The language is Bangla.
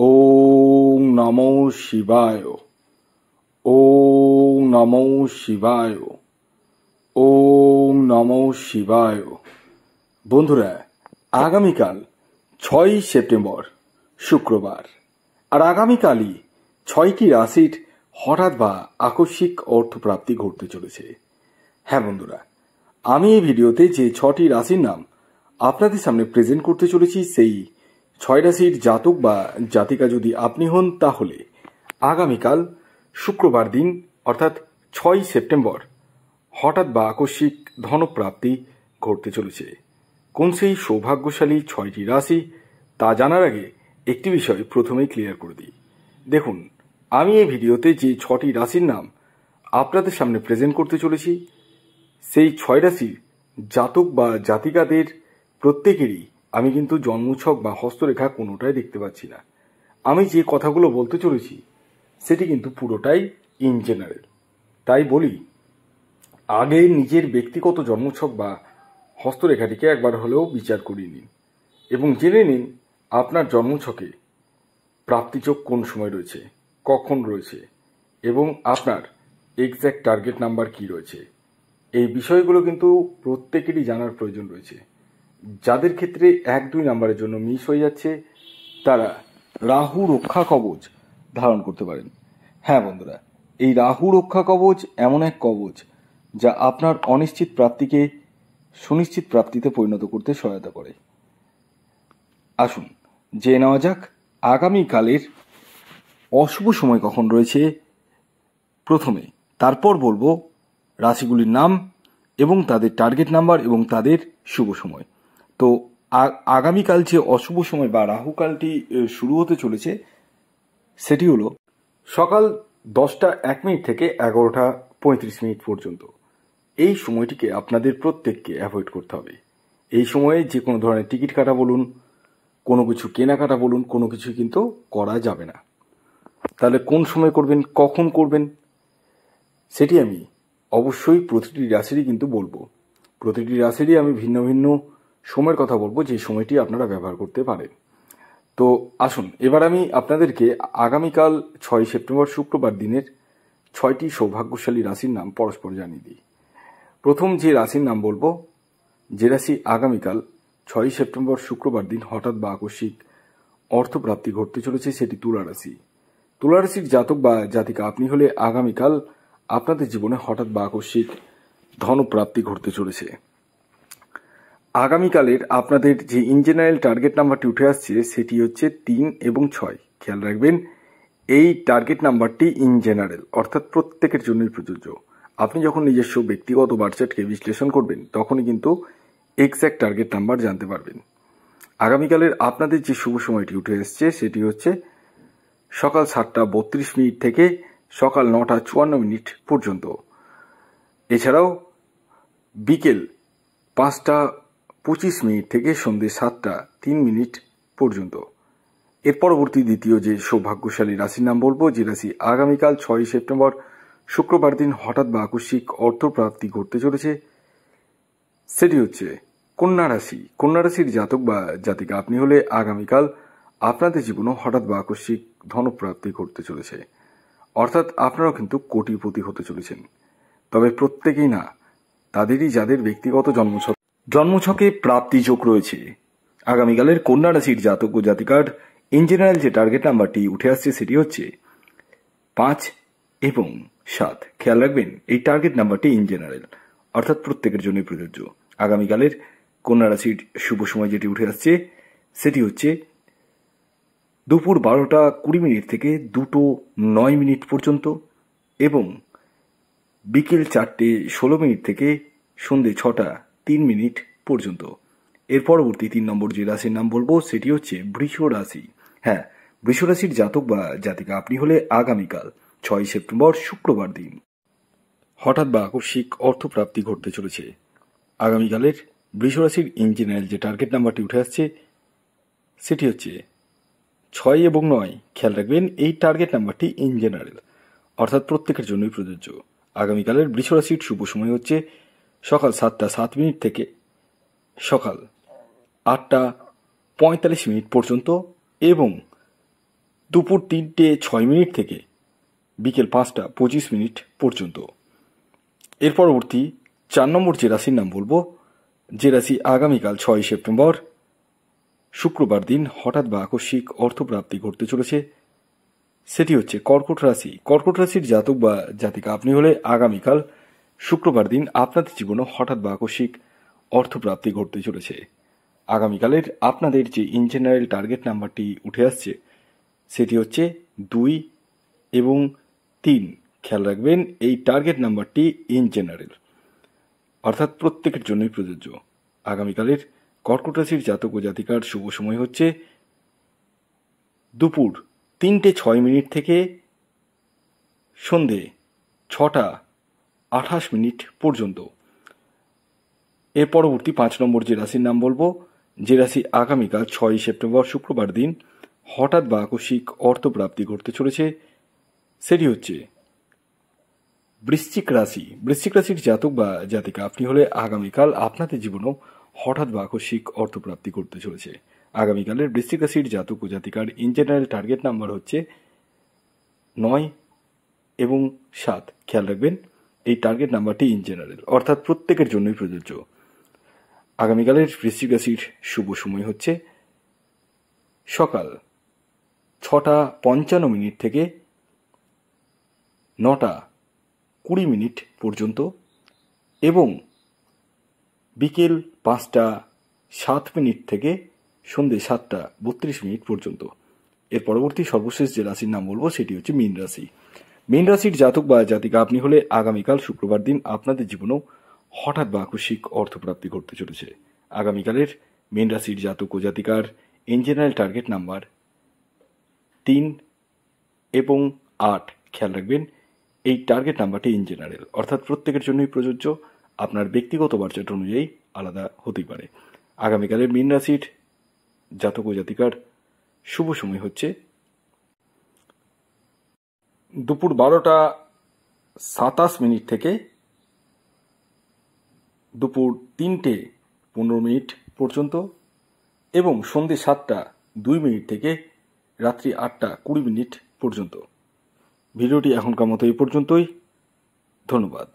ওম নমো শিবায় ওম নমো শিবায় ওম নমো শিবায় বন্ধুরা আগামীকাল ছয়ই সেপ্টেম্বর শুক্রবার আর আগামীকালই ছয়টি রাশির হঠাৎ বা আকস্মিক অর্থপ্রাপ্তি ঘটতে চলেছে হ্যাঁ বন্ধুরা আমি এই ভিডিওতে যে ছটি রাশির নাম আপনাদের সামনে প্রেজেন্ট করতে চলেছি সেই ছয় রাশির জাতক বা জাতিকা যদি আপনি হন তাহলে আগামীকাল শুক্রবার দিন অর্থাৎ ছয় সেপ্টেম্বর হঠাৎ বা আকস্মিক ধনপ্রাপ্তি ঘটতে চলেছে কোন সেই সৌভাগ্যশালী ছয়টি রাশি তা জানার আগে একটি বিষয় প্রথমেই ক্লিয়ার করে দিই দেখুন আমি এই ভিডিওতে যে ছটি রাশির নাম আপনাদের সামনে প্রেজেন্ট করতে চলেছি সেই ছয় রাশির জাতক বা জাতিকাদের প্রত্যেকেরই আমি কিন্তু জন্মছক বা হস্তরেখা কোনোটাই দেখতে পাচ্ছি না আমি যে কথাগুলো বলতে চলেছি সেটি কিন্তু পুরোটাই ইন জেনারেল তাই বলি আগে নিজের ব্যক্তিগত জন্মছক বা হস্তরেখাটিকে একবার হলেও বিচার করিয়ে নিন এবং জেনে নিন আপনার জন্মছকে প্রাপ্তিচোক কোন সময় রয়েছে কখন রয়েছে এবং আপনার এক্স্যাক্ট টার্গেট নাম্বার কি রয়েছে এই বিষয়গুলো কিন্তু প্রত্যেকেরই জানার প্রয়োজন রয়েছে যাদের ক্ষেত্রে এক দুই নাম্বারের জন্য মিস হয়ে যাচ্ছে তারা রাহু রক্ষা কবচ ধারণ করতে পারেন হ্যাঁ বন্ধুরা এই রাহু রক্ষা কবচ এমন এক কবচ যা আপনার অনিশ্চিত প্রাপ্তিকে সুনিশ্চিত প্রাপ্তিতে পরিণত করতে সহায়তা করে আসুন জেনে নেওয়া যাক আগামীকালের অশুভ সময় কখন রয়েছে প্রথমে তারপর বলবো রাশিগুলির নাম এবং তাদের টার্গেট নাম্বার এবং তাদের শুভ সময় তো আগামীকাল যে অশুভ সময় বা রাহুকালটি শুরু হতে চলেছে সেটি হলো সকাল দশটা এক মিনিট থেকে এগারোটা পঁয়ত্রিশ মিনিট পর্যন্ত এই সময়টিকে আপনাদের প্রত্যেককে অ্যাভয়েড করতে হবে এই সময়ে যে কোনো ধরনের টিকিট কাটা বলুন কোনো কিছু কেনাকাটা বলুন কোনো কিছু কিন্তু করা যাবে না তাহলে কোন সময় করবেন কখন করবেন সেটি আমি অবশ্যই প্রতিটি রাশিরই কিন্তু বলবো প্রতিটি রাশিরই আমি ভিন্ন ভিন্ন সময়ের কথা বলবো যে সময়টি আপনারা ব্যবহার করতে পারেন তো আসুন এবার আমি আপনাদেরকে আগামীকাল ছয় সেপ্টেম্বর শুক্রবার দিনের ছয়টি সৌভাগ্যশালী রাশির নাম পরস্পর জানিয়ে দিই প্রথম যে রাশির নাম বলবো যে রাশি আগামীকাল ছয় সেপ্টেম্বর শুক্রবার দিন হঠাৎ বা আকস্মিক অর্থপ্রাপ্তি ঘটতে চলেছে সেটি তুলা রাশি তুলা রাশির জাতক বা জাতিকা আপনি হলে আগামীকাল আপনাদের জীবনে হঠাৎ বা আকস্মিক ধনপ্রাপ্তি ঘটতে চলেছে আগামীকালের আপনাদের যে ইঞ্জিনিয়ারিং টার্গেট নাম্বারটি উঠে আসছে সেটি হচ্ছে তিন এবং ছয় খেয়াল রাখবেন এই টার্গেট নাম্বারটি ইন জেনারেল অর্থাৎ প্রত্যেকের জন্যই প্রযোজ্য আপনি যখন নিজস্ব ব্যক্তিগত বার্চার্টকে বিশ্লেষণ করবেন তখনই কিন্তু এক্স্যাক্ট টার্গেট নাম্বার জানতে পারবেন আগামীকালের আপনাদের যে শুভ সময়টি উঠে এসছে সেটি হচ্ছে সকাল সাতটা বত্রিশ মিনিট থেকে সকাল নটা চুয়ান্ন মিনিট পর্যন্ত এছাড়াও বিকেল পাঁচটা পঁচিশ মিনিট থেকে সন্ধ্যে সাতটা তিন মিনিট পর্যন্ত এর পরবর্তী দ্বিতীয় যে সৌভাগ্যশালী রাশির নাম বলবো যে রাশি আগামীকাল ছয়ই সেপ্টেম্বর শুক্রবার দিন হঠাৎ বা আকস্মিক অর্থপ্রাপ্তি ঘটতে চলেছে সেটি হচ্ছে কন্যা রাশি কন্যা রাশির জাতক বা জাতিকা আপনি হলে আগামীকাল আপনাদের জীবনে হঠাৎ বা আকস্মিক ধনপ্রাপ্তি ঘটতে চলেছে অর্থাৎ আপনারাও কিন্তু কোটিপতি হতে চলেছেন তবে প্রত্যেকেই না তাদেরই যাদের ব্যক্তিগত জন্মছক জন্মছকে প্রাপ্তি চোখ রয়েছে আগামীকালের কন্যা রাশির জাতক ও জাতিকার ইন জেনারেল যে টার্গেট নাম্বারটি উঠে আসছে সেটি হচ্ছে পাঁচ এবং সাত খেয়াল রাখবেন এই টার্গেট নাম্বারটি ইন জেনারেল অর্থাৎ প্রত্যেকের জন্যই প্রযোজ্য আগামীকালের কন্যা রাশির শুভ সময় যেটি উঠে আসছে সেটি হচ্ছে দুপুর বারোটা কুড়ি মিনিট থেকে দুটো নয় মিনিট পর্যন্ত এবং বিকেল চারটে ষোলো মিনিট থেকে সন্ধে ছটা তিন মিনিট পর্যন্ত এর পরবর্তী তিন নম্বর যে রাশির নাম বলবো সেটি হচ্ছে বৃষ রাশি হ্যাঁ বৃষ রাশির জাতক বা জাতিকা আপনি হলে আগামীকাল ছয় সেপ্টেম্বর শুক্রবার দিন হঠাৎ বা আকস্মিক অর্থপ্রাপ্তি ঘটতে চলেছে আগামীকালের বৃষরাশির ইঞ্জিনিয়ার যে টার্গেট নাম্বারটি উঠে আসছে সেটি হচ্ছে ছয় এবং নয় খেয়াল রাখবেন এই টার্গেট নাম্বারটি ইন জেনারেল অর্থাৎ প্রত্যেকের জন্যই প্রযোজ্য আগামীকালের বৃষরাশির শুভ সময় হচ্ছে সকাল সাতটা সাত মিনিট থেকে সকাল আটটা পঁয়তাল্লিশ মিনিট পর্যন্ত এবং দুপুর তিনটে ছয় মিনিট থেকে বিকেল পাঁচটা পঁচিশ মিনিট পর্যন্ত এর পরবর্তী চার নম্বর যে রাশির নাম বলবো যে রাশি আগামীকাল ছয় সেপ্টেম্বর শুক্রবার দিন হঠাৎ বা আকস্মিক অর্থপ্রাপ্তি ঘটতে চলেছে সেটি হচ্ছে কর্কট রাশি কর্কট রাশির জাতক বা জাতিকা আপনি হলে আগামীকাল শুক্রবার দিন আপনাদের জীবনে হঠাৎ বা আকস্মিক অর্থপ্রাপ্তি ঘটতে চলেছে আগামীকালের আপনাদের যে ইন জেনারেল টার্গেট নাম্বারটি উঠে আসছে সেটি হচ্ছে দুই এবং তিন খেয়াল রাখবেন এই টার্গেট নাম্বারটি ইন জেনারেল অর্থাৎ প্রত্যেকের জন্যই প্রযোজ্য আগামীকালের কর্কট রাশির জাতক ও জাতিকার শুভ সময় হচ্ছে দুপুর তিনটে ছয় মিনিট থেকে সন্ধে ছটা আঠাশ মিনিট পর্যন্ত এর পরবর্তী পাঁচ নম্বর যে রাশির নাম বলবো যে রাশি আগামীকাল ছয়ই সেপ্টেম্বর শুক্রবার দিন হঠাৎ বা আকস্মিক অর্থপ্রাপ্তি ঘটতে চলেছে সেটি হচ্ছে বৃশ্চিক রাশি বৃশ্চিক রাশির জাতক বা জাতিকা আপনি হলে আগামীকাল আপনাদের জীবনেও হঠাৎ বা আকস্মিক অর্থপ্রাপ্তি করতে চলেছে আগামীকালের বৃশ্চিক রাশির জাতক ও জাতিকার ইন জেনারেল টার্গেট নাম্বার হচ্ছে নয় এবং সাত খেয়াল রাখবেন এই টার্গেট নাম্বারটি ইন জেনারেল অর্থাৎ প্রত্যেকের জন্যই প্রযোজ্য আগামীকালের বৃশ্চিক রাশির শুভ সময় হচ্ছে সকাল ছটা পঞ্চান্ন মিনিট থেকে নটা কুড়ি মিনিট পর্যন্ত এবং বিকেল পাঁচটা সাত মিনিট থেকে সন্ধে সাতটা বত্রিশ মিনিট পর্যন্ত এর পরবর্তী সর্বশেষ যে রাশির নাম বলবো সেটি হচ্ছে মীন রাশি মীন রাশির জাতক বা জাতিকা আপনি হলে আগামীকাল শুক্রবার দিন আপনাদের জীবনেও হঠাৎ বা আকস্মিক অর্থপ্রাপ্তি ঘটতে চলেছে আগামীকালের মীন রাশির জাতক ও জাতিকার ইঞ্জিনারেল টার্গেট নাম্বার তিন এবং আট খেয়াল রাখবেন এই টার্গেট নাম্বারটি ইন জেনারেল অর্থাৎ প্রত্যেকের জন্যই প্রযোজ্য আপনার ব্যক্তিগত বার্চেট অনুযায়ী আলাদা হতেই পারে আগামীকালের মীন রাশির জাতক ও জাতিকার শুভ সময় হচ্ছে দুপুর বারোটা সাতাশ মিনিট থেকে দুপুর তিনটে পনেরো মিনিট পর্যন্ত এবং সন্ধে সাতটা দুই মিনিট থেকে রাত্রি আটটা কুড়ি মিনিট পর্যন্ত ভিডিওটি এখনকার মতো এই পর্যন্তই ধন্যবাদ